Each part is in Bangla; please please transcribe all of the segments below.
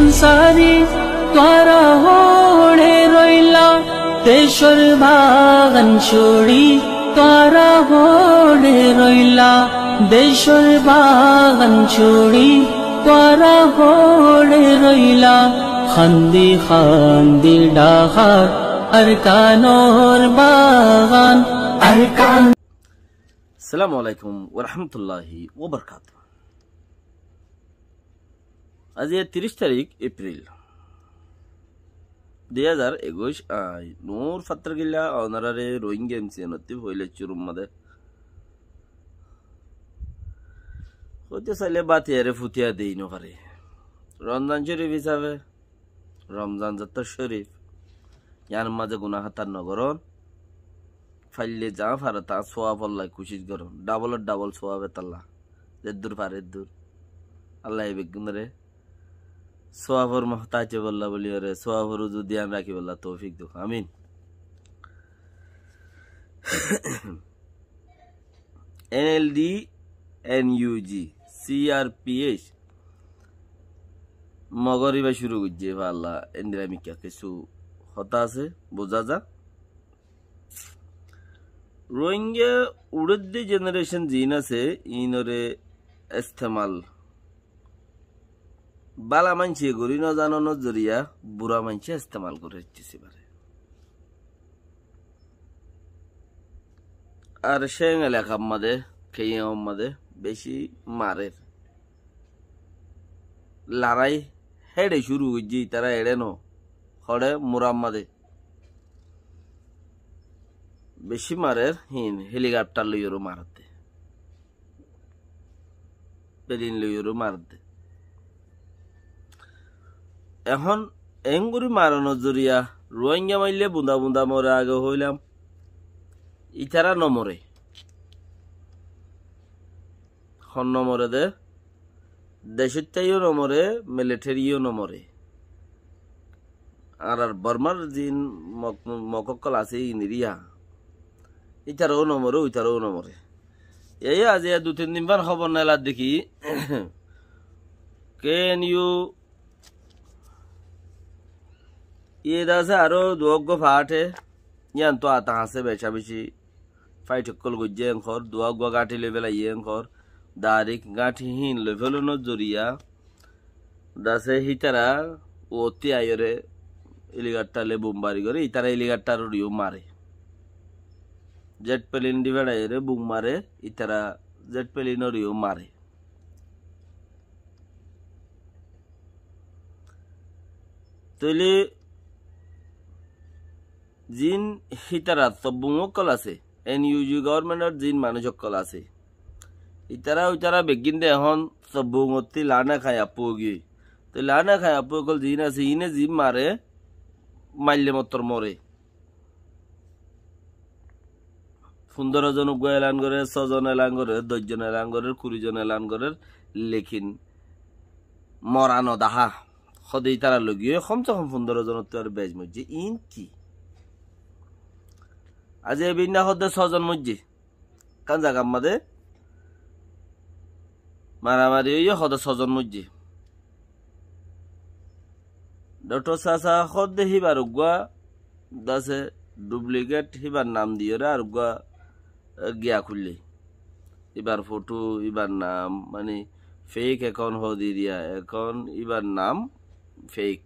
संसारी द्वार ہوڑے رویلا تیشور باغن छोडी द्वार ہوڑے رویلا দেশর বাগান छोडी द्वार হোড়ে রইলা खंदी खंदी ডাহার अरकानोर কানোর अरकान আর কান আসসালামু আলাইকুম আজি তিরিশ তারিখ এপ্রিল দুই হাজার একুশ আই নোর ফাত্র গিলা অনারারে রোয়িং গেমস এনতি হইলে চুরুম মাদে হইতে চাইলে বাতিয়ারে ফুতিয়া দেই নপারে রমজান শরীফ হিসাবে রমজান যাত্রা শরীফ ইয়ার মাঝে গুণাহাতার নগরন ফাইলে যা ফারে তা সোয়া পল্লাই কুশিজ গরম ডাবল ডাবল সোয়া বেতাল্লা এর দূর ফার দূর আল্লাহ এ রে সোয়াবর মহতাজে বললা বলি রে সোয়াবর যদি আমি রাখি বললা তৌফিক দুঃখ আমিন এনএলডি এনইউজি সিআরপিএস মগরিবা শুরু করছে আল্লাহ এন্ডিরামিকা কিছু হতা আছে বোঝা যা রোহিঙ্গা উড়দ্দি জেনারেশন জিন আছে ইনরে ইস্তেমাল বালা মানছি গরি নজানো জরিয়া বুড়া মানছি ইস্তেমাল করে হচ্ছে বারে আর সেং এলাকা মাদে খেয়ে মাদে বেশি মারের লড়াই হেডে শুরু হয়েছে তারা এড়ে ন হড়ে মুরাম্মাদে বেশি মারের হিন হেলিকপ্টার লইয়েরও মারতে পেলিন লইয়েরও মারতে এখন এংগুৰি মাৰণত জৰিয়া ৰোহিংগা মাৰিলে বুন্দা বুন্দা মৰে আগে হৈ ল'ম ইথাৰা নমৰে খন নমৰে দে দেশত্যায়ো নমৰে মেলেথেৰিও নমৰে আৰু বৰ্মাৰ যি মক মকসকল আছে ইনিৰিয়া ইথাৰো নমৰে উইথাৰো নমৰে এই আজি দুই তিনিদিনমান খবৰ নেলাত দেখি কেন ইউ ইয়ে দাসে আরো দুয়োগ্য ফাটে ইয়ান তো আতা হাসে বেচা বেশি ফাই ঠকল গজ্জে এংখর দুয়োগ্য গাঁঠি লই পেলাই ইয়ে এংখর দারিক গাঁঠি হিন লই ফেলো নজরিয়া দাসে হিতারা অতি আয়রে ইলিগাট্টালে বোমবারি করে ইতারা ইলিগাট্টার রিও মারে জেট পেলিন ডিভেডাইরে বুম মারে ইতারা জেট পেলিন রিও মারে তৈলি জিন হিতারা তব্বুমক্কল আছে এন ইউ ইউ গভর্নমেন্টর জিন মানুষকল আছে ইতারা উতারা বেগিন দে এখন তব্বুমতি লানা খায় আপু গিয়ে তো লানা খায় আপু অকল জিন আছে ইনে জিম মারে মাইলে মতর মরে পনেরো জন উগুয়া এলান করে ছজন এলান করে দশজন এলান করে কুড়িজন এলান করে লেখিন মরানো দাহা সদাই তারা লগিয়ে কমসে কম পনেরো জনের আর বেজ মরছে ইন কি আজি বিন্যা হদ্দে ছজন মজ্জি কাঞ্জা গাম্মাদে মারামারি হইয়া হদে ছজন মজ্জি ডক্টর সাসা হদ্দে হিবার উগুয়া দাসে ডুপ্লিকেট হিবার নাম দিয়ে রে আর উগুয়া গিয়া খুললি এবার ফটো এবার নাম মানে ফেক এখন হ দিয়া এখন এবার নাম ফেক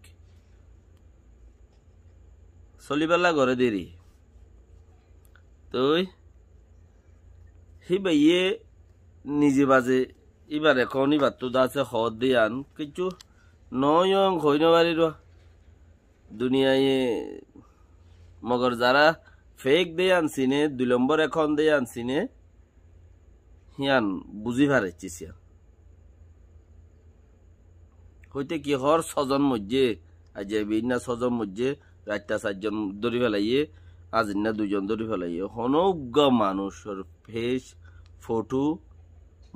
চলিবেলা ঘরে দেরি তই সেই বাইয়ে নিজে বাজে এইবাৰ এখন ভাতটো দা আছে সদ দি আন কিছু নয় হৈ নবাৰী ৰ দুনিয়াই মগৰ যাৰা ফেক দে আনছিনে দুই নম্বৰ এখন দে আনছিনে সিয়ান বুজি ভাৰ ইচ্ছিছে সৈতে কিহৰ ছজন মধ্যে আজি বিদিনা ছজন মধ্যে ৰাতিটা চাৰিজন দৌৰিব লাগে আজিন না দুজন ধরে ফেলাই হনজ্ঞ মানুষের ফেস ফটো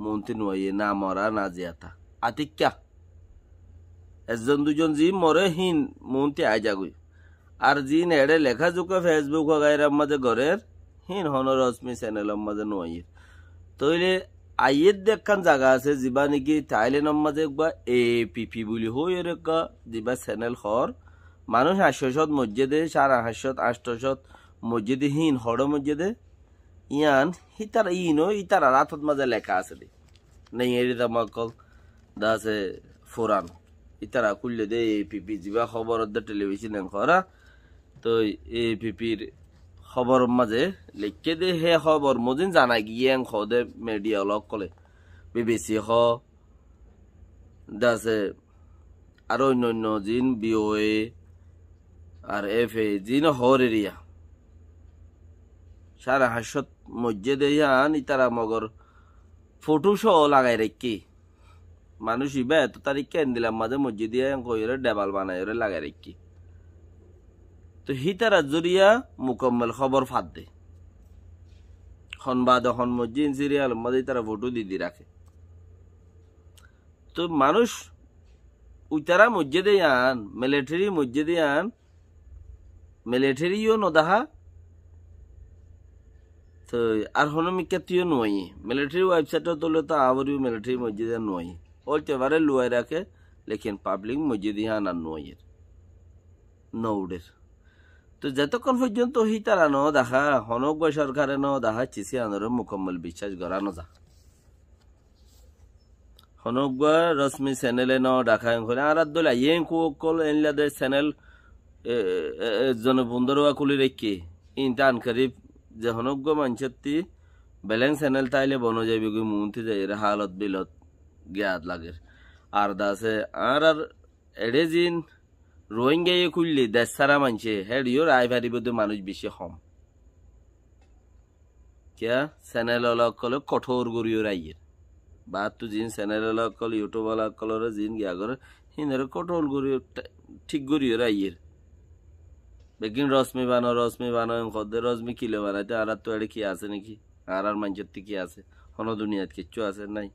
মন্ত্রী নয় না মরা না জিয়াতা আতিকা একজন দুজন যি মরে হিন মন্ত্রী আই যাগুই আর যি এড়ে লেখা জুকা ফেসবুক গায়ের মাঝে ঘরের হিন হন রশ্মি চ্যানেল মাঝে নয় তইলে আইয়ের দেখান জায়গা আছে যিবা নেকি তাইলে নম্মাজে একবার এ পি পি বুলি হই এরকা যিবা চ্যানেল হর মানুষ আটশোশত মসজিদে সাড়ে হাস্যত আষ্টশত মছজিদ হিন হড় মছজিদে ইয়ান সিতার ইনো ইতার রাতত মাঝে লেখা আছে দি নেই এরি দামকল দা আছে ফোরান ইতারা কুললে দে এ পিপি জিবা খবর দা টেলিভিশন করা তো এ পিপির খবর মাঝে লিখে দে হে খবর মজিন জানা গিয়ে খদে মিডিয়া লক কলে বিবিসি হ দাসে আর অন্য অন্য জিন বিও এ আর এফ এ জিন হরেরিয়া সারা হাসত মসজিদে দেয়ান ইতারা মগর ফটো সহ লাগাই রেখি মানুষ ইবা এত তারিখ কেন দিলাম মাঝে মসজিদে কইরে ডেবাল বানাই ওরে লাগাই রেখি তো হিতারা জরিয়া মুকম্মল খবর ফাঁদ দে হন বা দহন মসজিদ মাঝে তারা ফটো দিদি রাখে তো মানুষ উতারা মসজিদে আন মিলিটারি মসজিদে আন মিলিটারিও নদাহা তো আর হনো মিকা তুইও নয় মিলিটারি ওয়েবসাইটও তোলে তো আবার মিলিটারি মসজিদে নয় ওইতে পারে লুয়াই রাখে লেখেন পাবলিক মসজিদ ইহান না নয়ের নৌডের তো যতক্ষণ পর্যন্ত হি তারা ন দেখা হনক সরকারে ন দেখা চিসি আনোর মুকম্মল বিশ্বাস গড়ানো যা হনগুয়া রশ্মি চ্যানেলে ন ডাকা করে আর দল ইয়েন কুকল এনলাদের চ্যানেল জনবন্দরওয়া কুলি রেখে ইন্টান করিব যে হনজ্ঞ মানসত্তি বেলেং চ্যানেল তাইলে বন যাবি গই মুনতে যাই এর হালত বিলত গিয়াত লাগে আর দাসে আর আর এড়ে জিন রোহিঙ্গা ইয়ে খুললি দেশ সারা মানছে হেডিও আই ভারি বোধ মানুষ বেশি হম কিয়া চ্যানেল অলক কলে কঠোর গরিও রাইয়ের বা তো জিন চ্যানেল অলক কল ইউটিউব অলক কলরে জিন গিয়া করে হিন্দরে কঠোর গরি ঠিক গরিও রাইয়ের বেকিং রশ্মি বানো রশ্মি বানো খদ্দের রশ্মি কিলো বানাইতে আর তো এটা কি আছে নাকি আর আর মাঞ্চত্তি কি আছে হন দুনিয়াত কিচ্ছু আছে নাই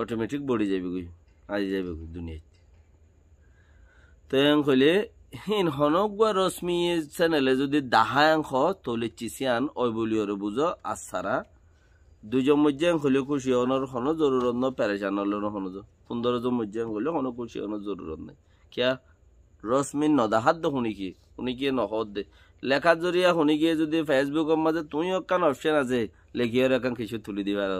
অটোমেটিক বড়ি যাবি গুই আজি যাবি গুই দুনিয়াত তো এম কইলে হিন হনগুয়া রশ্মি চ্যানেলে যদি দাহায়াংশ তলে চিসিয়ান ওই বলিওরে বুঝো সারা দুজন মজ্জাং হলে খুশি হনর হন জরুরত ন প্যারেশান হলে হন সুন্দর মধ্যে হলে হন খুশি হন জরুরত নাই কিয়া রশ্মিন নদাহাদ্য শুনিকি শুনিকিয়ে নহদ দে লেখার জরিয়া শুনিকিয়ে যদি ফেসবুকের মাঝে তুই অকান অপশন আছে লেখিয়ার এখন কিছু তুলি দিবার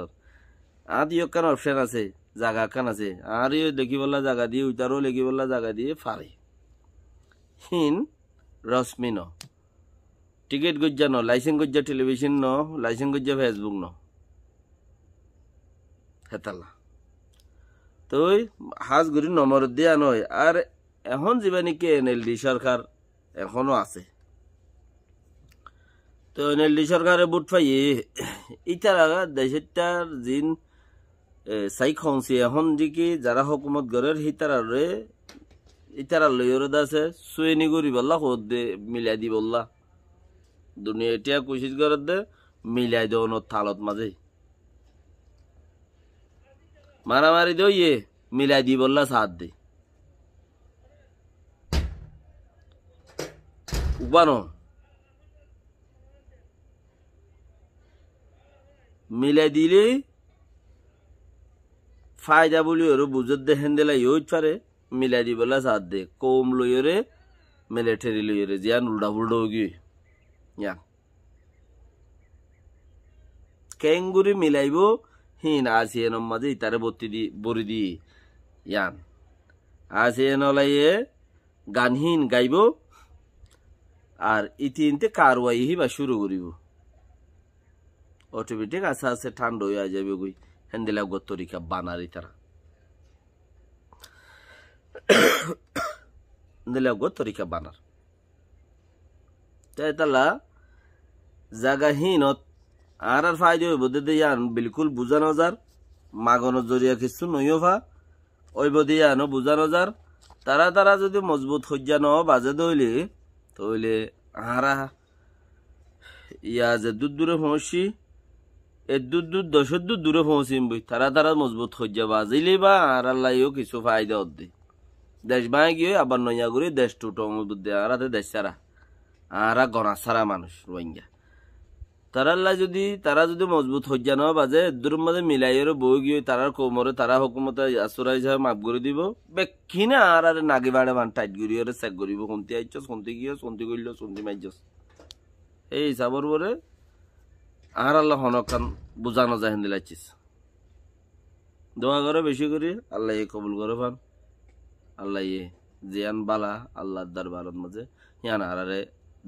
আঁত ইকান অপশন আছে জাগা কান আছে আর লেখি বলা জাগা দিয়ে উইতারও লেখি বলা জাগা দিয়ে ফারে হিন রশ্মিন টিকিট গজ্জা ন লাইসেন্স গজ্জা টেলিভিশন ন লাইসেন্স গজ্জা ফেসবুক ন হেতালা তুই হাজ গুরি নম্বর দিয়া নয় আর এখন এল ডি সরকার এখনও আছে তো ডি সরকারে বুট পাইয়ে ইটার দেশের জিন সাই খংসি এখন কি যারা হকুমত গড়ের আরে ইতারা লইরে আছে সুয়েনি গরি বললা হদ দে মিলাই দি বললা দুনিয়া এটা কুশিস করে দে মিলাই দে অন্য থালত মাঝে মারামারি দে ইয়ে মিলাই দি বললা সাথ দে একবারও মিলে দিলে ফায়দা বলি ওর বুঝত দেখেন দিলা ইউজ পারে মিলাই দি বলা সাত দে কম লইরে মিলিটারি লইরে জিয়ান উল্টা উল্টা গি ইয়া কেঙ্গুরি মিলাইব হিন আসিয়ে নম্মাজে ইতারে বত্তি দি বরি দি ইয়ান আসিয়ে নলাইয়ে গানহীন গাইব আর ইতিনতে কারওয়াইহি বা শুরু করিব অটোমেটিক আস্তে আস্তে ঠান্ড হয়ে যাবে গই হ্যান্ডেলা গতরিকা বানারি তারা হ্যান্ডেলা গতরিকা বানার তাই তালা জাগাহীনত আর আর ফায়দা হইব দে ইয়ান বিলকুল বুঝানো যার মাগনো জরিয়া কিছু নইও ভা ওই দিয়ে আনো বুঝানো যার তারা তারা যদি মজবুত হজ্জানো বাজে দইলে তাহলে আহারা ইয়া যে দুধ দূরে পৌঁছি এ দুধ দুধ দশ দুধ দূরে পৌঁছি বই তারা তারা মজবুত হয়ে যাবা আজিলে বা আর লাইও কিছু ফায়দা অর্ধে দেশ ভাঙে গিয়ে আবার নয়া করে দেশ টুটো মজবুত দেয় আহারাতে দেশ সারা আরা গনা সারা মানুষ রোহিঙ্গা তারাল্লা যদি তারা যদি মজবুত হজ্জা ন বাজে দূর মাঝে আর বই গিয়ে তারার কোমরে তারা হকুমত আসুরাই হিসাবে মাফ করে দিব বেক্ষিনে আর আরে নাগে বাড়ে মান টাইট করি আরে চেক করিব সন্তি আইছ সন্তি গিয়ে সন্তি করিল সন্তি মাইছস এই হিসাবর পরে আর আল্লাহ হনকান বোঝানো যায় হেন দিলাইছিস দোয়া করে বেশি করি আল্লাহ ইয়ে কবুল করে ফান আল্লাহ ইয়ে জিয়ান বালা আল্লাহ দরবারত মাঝে ইয়ান আরে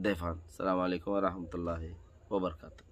দেফান সালাম আলাইকুম রহমতুল্লাহ wabarakatuh